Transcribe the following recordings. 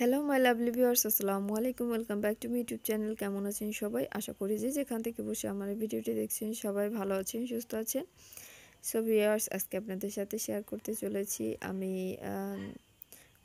hello my lovely viewers আসসালামু আলাইকুম welcome back to my YouTube channel কেমন আছেন সবাই আশা করি যে যেখান থেকে বসে আমার ভিডিওটি দেখছেন সবাই ভালো আছেন সুস্থ আছেন সো ভিউয়ার্স আজকে আপনাদের সাথে শেয়ার করতে চলেছি আমি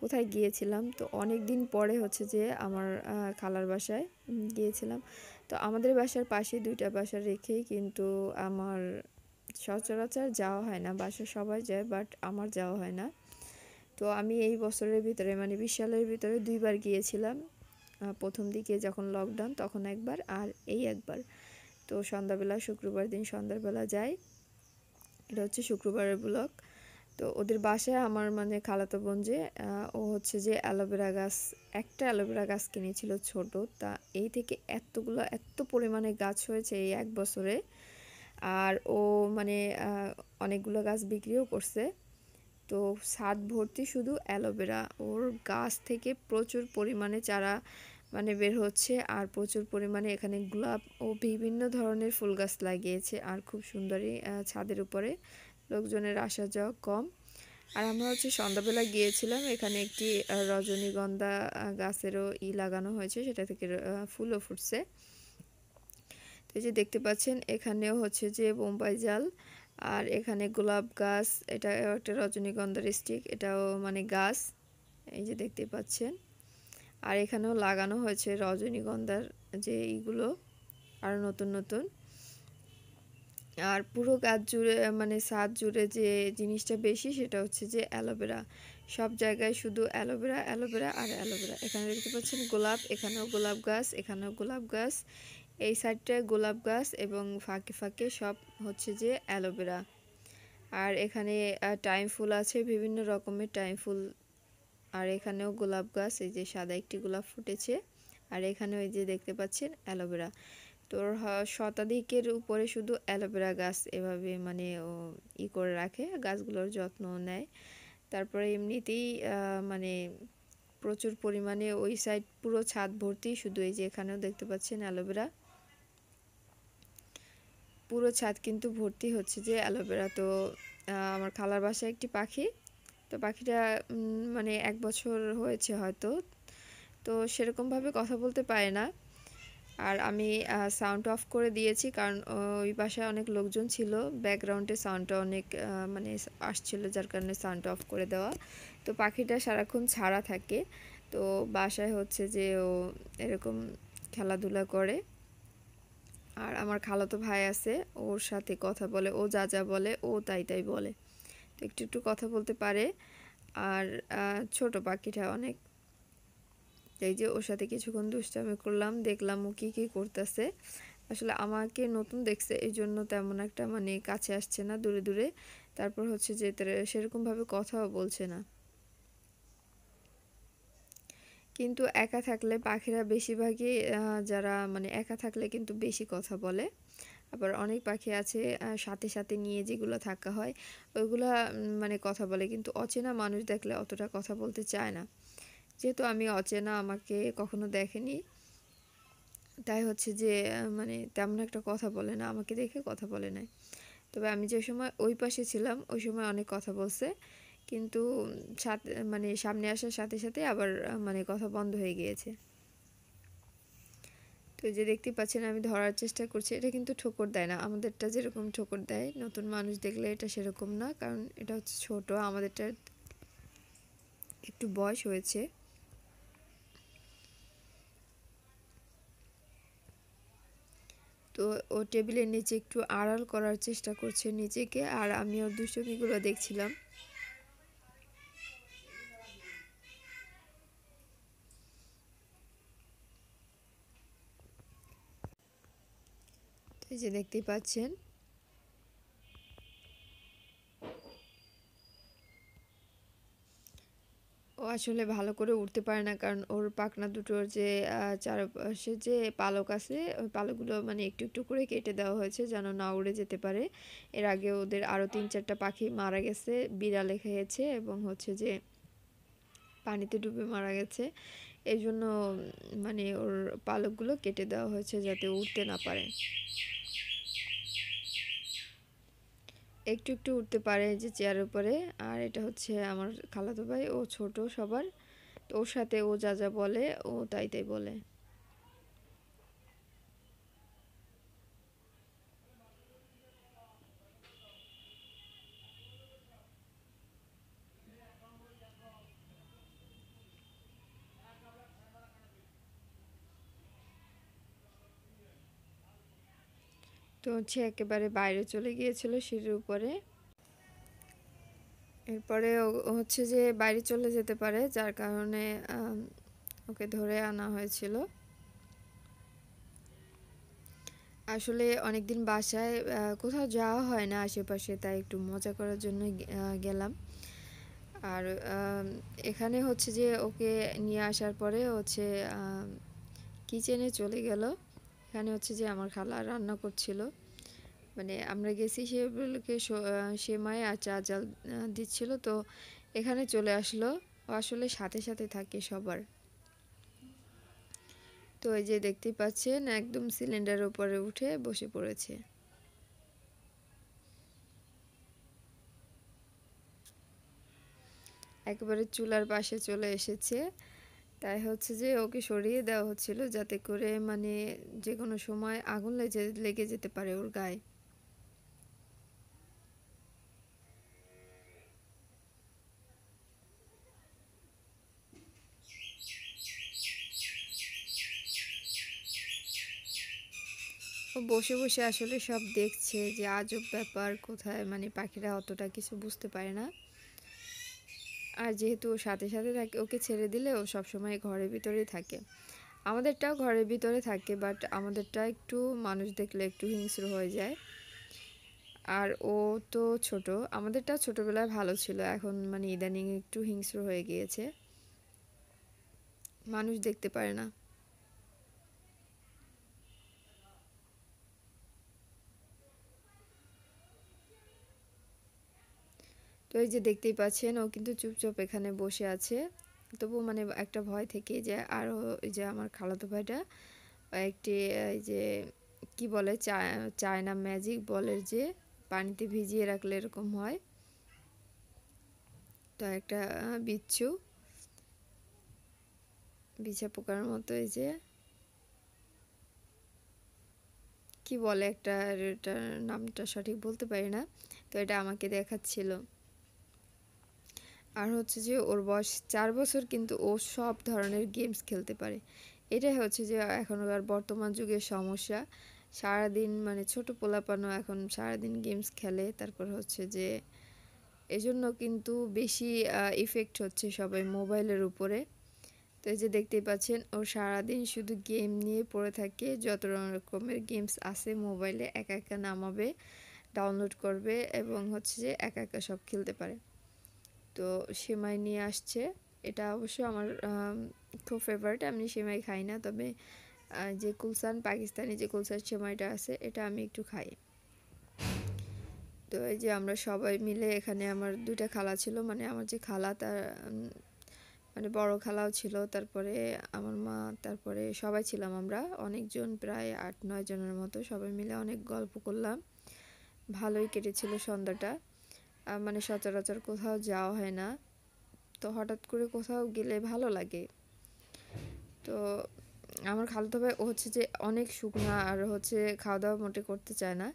কোথায় গিয়েছিলাম তো অনেক দিন পরে হচ্ছে যে আমার খালার বাসায় গিয়েছিলাম তো আমাদের বাসার পাশে দুইটা বাসা রেখেই কিন্তু আমার সচরাচর যাওয়া হয় না বাসা সবাই যায় বাট আমার যাওয়া হয় না তো আমি এই বছরের ভিতরে মানে বিশ সালের ভিতরে দুইবার গিয়েছিলাম প্রথম দিকে যখন লকডাউন তখন একবার আর এই একবার তো সন্ধ্যাবেলা শুক্রবার দিন সন্ধ্যাবেলা যাই এটা হচ্ছে শুক্রবারের ব্লক তো ওদের বাসায় আমার মানে খালাতো বোন যে ও হচ্ছে যে অ্যালোভেরা গাছ একটা অ্যালোভেরা গাছ কিনেছিল ছোট তা এই থেকে এতগুলো এত পরিমাণে গাছ হয়েছে এই এক বছরে আর ও মানে অনেকগুলো গাছ বিক্রিও করছে তো ছাদ ভর্তি শুধু অ্যালোভেরা ওর গাছ থেকে প্রচুর পরিমাণে চারা মানে বের হচ্ছে আর প্রচুর পরিমাণে এখানে গোলাপ ও বিভিন্ন ধরনের ফুল গাছ লাগিয়েছে আর খুব সুন্দরই ছাদের উপরে লোকজনের আসা যাওয়া কম আর আমরা হচ্ছে সন্ধ্যাবেলা গিয়েছিলাম এখানে একটি রজনীগন্ধা গাছেরও ই লাগানো হয়েছে সেটা থেকে ফুলও ফুটছে তো যে দেখতে পাচ্ছেন এখানেও হচ্ছে যে বোম্বাই জাল আর এখানে গোলাপ গাছ এটা একটা রজনীগন্ধার স্টিক এটাও মানে গাছ এই যে দেখতে পাচ্ছেন আর এখানেও লাগানো হয়েছে রজনীগন্ধার যে এইগুলো আর নতুন নতুন আর পুরো গাছ জুড়ে মানে সাত জুড়ে যে জিনিসটা বেশি সেটা হচ্ছে যে অ্যালোভেরা সব জায়গায় শুধু অ্যালোভেরা অ্যালোভেরা আর অ্যালোভেরা এখানে দেখতে পাচ্ছেন গোলাপ এখানেও গোলাপ গাছ এখানেও গোলাপ গাছ এই সাইডটায় গোলাপ গাছ এবং ফাঁকে ফাঁকে সব হচ্ছে যে অ্যালোভেরা আর এখানে টাইম ফুল আছে বিভিন্ন রকমের টাইম ফুল আর এখানেও গোলাপ গাছ এই যে সাদা একটি গোলাপ ফুটেছে আর এখানে ওই যে দেখতে পাচ্ছেন অ্যালোভেরা তোর শতাধিকের উপরে শুধু অ্যালোভেরা গাছ এভাবে মানে ই করে রাখে গাছগুলোর যত্ন নেয় তারপরে এমনিতেই মানে প্রচুর পরিমাণে ওই সাইড পুরো ছাদ ভর্তি শুধু এই যে এখানেও দেখতে পাচ্ছেন অ্যালোভেরা পুরো ছাদ কিন্তু ভর্তি হচ্ছে যে অ্যালোভেরা তো আমার খালার বাসায় একটি পাখি তো পাখিটা মানে এক বছর হয়েছে হয়তো তো সেরকমভাবে কথা বলতে পারে না আর আমি সাউন্ড অফ করে দিয়েছি কারণ ওই বাসায় অনেক লোকজন ছিল ব্যাকগ্রাউন্ডে সাউন্ডটা অনেক মানে আসছিল যার কারণে সাউন্ড অফ করে দেওয়া তো পাখিটা সারাক্ষণ ছাড়া থাকে তো বাসায় হচ্ছে যে ও এরকম খেলাধুলা করে আর আমার খালাতো ভাই আছে ওর সাথে কথা বলে ও যা যা বলে ও তাই তাই বলে তো একটু একটু কথা বলতে পারে আর ছোট পাখিটা অনেক এই যে ওর সাথে কিছুক্ষণ দুষ্টামি করলাম দেখলাম ও কী কী করতেছে আসলে আমাকে নতুন দেখছে এই জন্য তেমন একটা মানে কাছে আসছে না দূরে দূরে তারপর হচ্ছে যে সেরকমভাবে কথাও বলছে না কিন্তু একা থাকলে পাখিরা বেশিরভাগই যারা মানে একা থাকলে কিন্তু বেশি কথা বলে আবার অনেক পাখি আছে সাথে সাথে নিয়ে যেগুলো থাকা হয় ওইগুলা মানে কথা বলে কিন্তু অচেনা মানুষ দেখলে অতটা কথা বলতে চায় না যেহেতু আমি অচেনা আমাকে কখনো দেখেনি তাই হচ্ছে যে মানে তেমন একটা কথা বলে না আমাকে দেখে কথা বলে নাই তবে আমি যে সময় ওই পাশে ছিলাম ওই সময় অনেক কথা বলছে কিন্তু সাথে মানে সামনে আসার সাথে সাথে আবার মানে কথা বন্ধ হয়ে গিয়েছে তো যে দেখতে পাচ্ছেন আমি ধরার চেষ্টা করছি এটা কিন্তু ঠোকর দেয় না আমাদেরটা যেরকম ঠোকর দেয় নতুন মানুষ দেখলে এটা সেরকম না কারণ এটা হচ্ছে ছোট আমাদেরটা একটু বয়স হয়েছে তো ও টেবিলের নিচে একটু আড়াল করার চেষ্টা করছে নিজেকে আর আমি ওর দুষ্টমিগুলো দেখছিলাম এই যে দেখতে পাচ্ছেন ও আসলে ভালো করে উঠতে পারে না কারণ ওর পাখনা দুটোর যে চারপাশে যে পালক আছে ওই পালকগুলো মানে একটু একটু করে কেটে দেওয়া হয়েছে যেন না উড়ে যেতে পারে এর আগে ওদের আরও তিন চারটা পাখি মারা গেছে বিড়ালে খেয়েছে এবং হচ্ছে যে পানিতে ডুবে মারা গেছে এই জন্য মানে ওর পালকগুলো কেটে দেওয়া হয়েছে যাতে উঠতে না পারে একটু একটু উঠতে পারে যে চেয়ারের উপরে আর এটা হচ্ছে আমার খালাতো ভাই ও ছোট সবার তো ওর সাথে ও যা যা বলে ও তাই তাই বলে তো হচ্ছে একেবারে বাইরে চলে গিয়েছিল সিঁড়ির উপরে এরপরে হচ্ছে যে বাইরে চলে যেতে পারে যার কারণে ওকে ধরে আনা হয়েছিল আসলে অনেকদিন বাসায় কোথাও যাওয়া হয় না আশেপাশে তাই একটু মজা করার জন্য গেলাম আর এখানে হচ্ছে যে ওকে নিয়ে আসার পরে হচ্ছে কিচেনে চলে গেল এখানে হচ্ছে যে আমার খালা রান্না করছিল মানে আমরা গেছি সেগুলোকে সে মায়ে আচা আচাল দিচ্ছিল তো এখানে চলে আসলো আসলে সাথে সাথে থাকে সবার তো এই যে দেখতে পাচ্ছেন একদম সিলিন্ডার উপরে উঠে বসে পড়েছে একবারে চুলার পাশে চলে এসেছে তাই হচ্ছে যে ওকে সরিয়ে দেওয়া হচ্ছিল যাতে করে মানে যে কোনো সময় আগুন লেগে লেগে যেতে পারে ওর গায়ে ও বসে বসে আসলে সব দেখছে যে আজব ব্যাপার কোথায় মানে পাখিরা অতটা কিছু বুঝতে পারে না আর যেহেতু ও সাথে সাথে থাকে ওকে ছেড়ে দিলে ও সবসময় ঘরের ভিতরেই থাকে আমাদেরটাও ঘরের ভিতরে থাকে বাট আমাদেরটা একটু মানুষ দেখলে একটু হিংস্র হয়ে যায় আর ও তো ছোট আমাদেরটাও ছোটোবেলায় ভালো ছিল এখন মানে ইদানিং একটু হিংস্র হয়ে গিয়েছে মানুষ দেখতে পারে না তো এই যে দেখতেই পাচ্ছেন ও কিন্তু চুপচাপ এখানে বসে আছে তবু মানে একটা ভয় থেকে যে আরও যে আমার খালাতো ভাইটা একটি যে কি বলে চায়না ম্যাজিক বলের যে পানিতে ভিজিয়ে রাখলে এরকম হয় তো একটা বিচ্ছু বিছা পোকার মতো এই যে কি বলে একটা এটার নামটা সঠিক বলতে পারি না তো এটা আমাকে দেখাচ্ছিল আর হচ্ছে যে ওর বয়স চার বছর কিন্তু ও সব ধরনের গেমস খেলতে পারে এটাই হচ্ছে যে এখনকার বর্তমান যুগের সমস্যা সারাদিন মানে ছোট পোলাপানো এখন সারাদিন গেমস খেলে তারপর হচ্ছে যে এজন্য কিন্তু বেশি ইফেক্ট হচ্ছে সবাই মোবাইলের উপরে তো এই যে দেখতেই পাচ্ছেন ও সারাদিন শুধু গেম নিয়ে পড়ে থাকে যত রকমের গেমস আছে মোবাইলে একা একা নামাবে ডাউনলোড করবে এবং হচ্ছে যে একা একা সব খেলতে পারে তো সেমাই নিয়ে আসছে এটা অবশ্য আমার খুব ফেভারিট আমি সেমাই খাই না তবে যে কুলসান পাকিস্তানি যে কুলসান সেমাইটা আছে এটা আমি একটু খাই তো এই যে আমরা সবাই মিলে এখানে আমার দুইটা খালা ছিল মানে আমার যে খালা তার মানে বড় খালাও ছিল তারপরে আমার মা তারপরে সবাই ছিলাম আমরা অনেকজন প্রায় আট নয় জনের মতো সবাই মিলে অনেক গল্প করলাম ভালোই কেটেছিল সন্ধ্যাটা মানে সচরাচর কোথাও যাওয়া হয় না তো হঠাৎ করে কোথাও গেলে ভালো লাগে তো আমার খালতো ভাই হচ্ছে যে অনেক শুকনা আর হচ্ছে খাওয়া দাওয়া মোটে করতে চায় না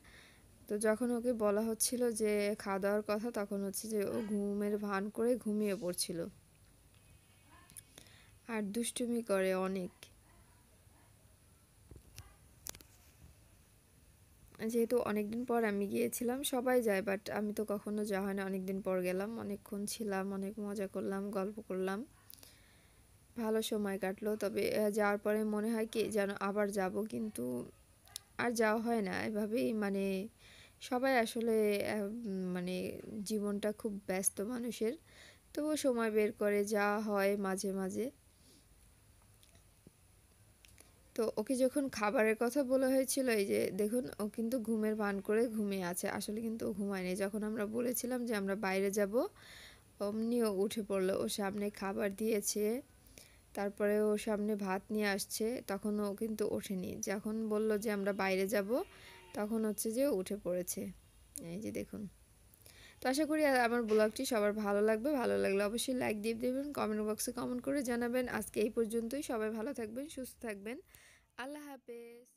তো যখন ওকে বলা হচ্ছিল যে খাওয়া দাওয়ার কথা তখন হচ্ছে যে ও ঘুমের ভান করে ঘুমিয়ে পড়ছিল আর দুষ্টুমি করে অনেক যেহেতু অনেকদিন পর আমি গিয়েছিলাম সবাই যায় বাট আমি তো কখনো যাওয়া হয় না অনেকদিন পর গেলাম অনেকক্ষণ ছিলাম অনেক মজা করলাম গল্প করলাম ভালো সময় কাটলো তবে যাওয়ার পরে মনে হয় কি যেন আবার যাব কিন্তু আর যাওয়া হয় না এভাবেই মানে সবাই আসলে মানে জীবনটা খুব ব্যস্ত মানুষের তবুও সময় বের করে যাওয়া হয় মাঝে মাঝে তো ওকে যখন খাবারের কথা বলা হয়েছিল এই যে দেখুন ও কিন্তু ঘুমের ভান করে ঘুমিয়ে আছে আসলে কিন্তু ও ঘুমায়নি যখন আমরা বলেছিলাম যে আমরা বাইরে যাব অমনিও উঠে পড়লো ও সামনে খাবার দিয়েছে তারপরে ও সামনে ভাত নিয়ে আসছে তখন ও কিন্তু ওঠেনি যখন বলল যে আমরা বাইরে যাব তখন হচ্ছে যে উঠে পড়েছে এই যে দেখুন তো আশা করি আমার ব্লগটি সবার ভালো লাগবে ভালো লাগলে অবশ্যই লাইক দিয়ে দেবেন কমেন্ট বক্সে কমেন্ট করে জানাবেন আজকে এই পর্যন্তই সবাই ভালো থাকবেন সুস্থ থাকবেন আল্লাহ হাফেজ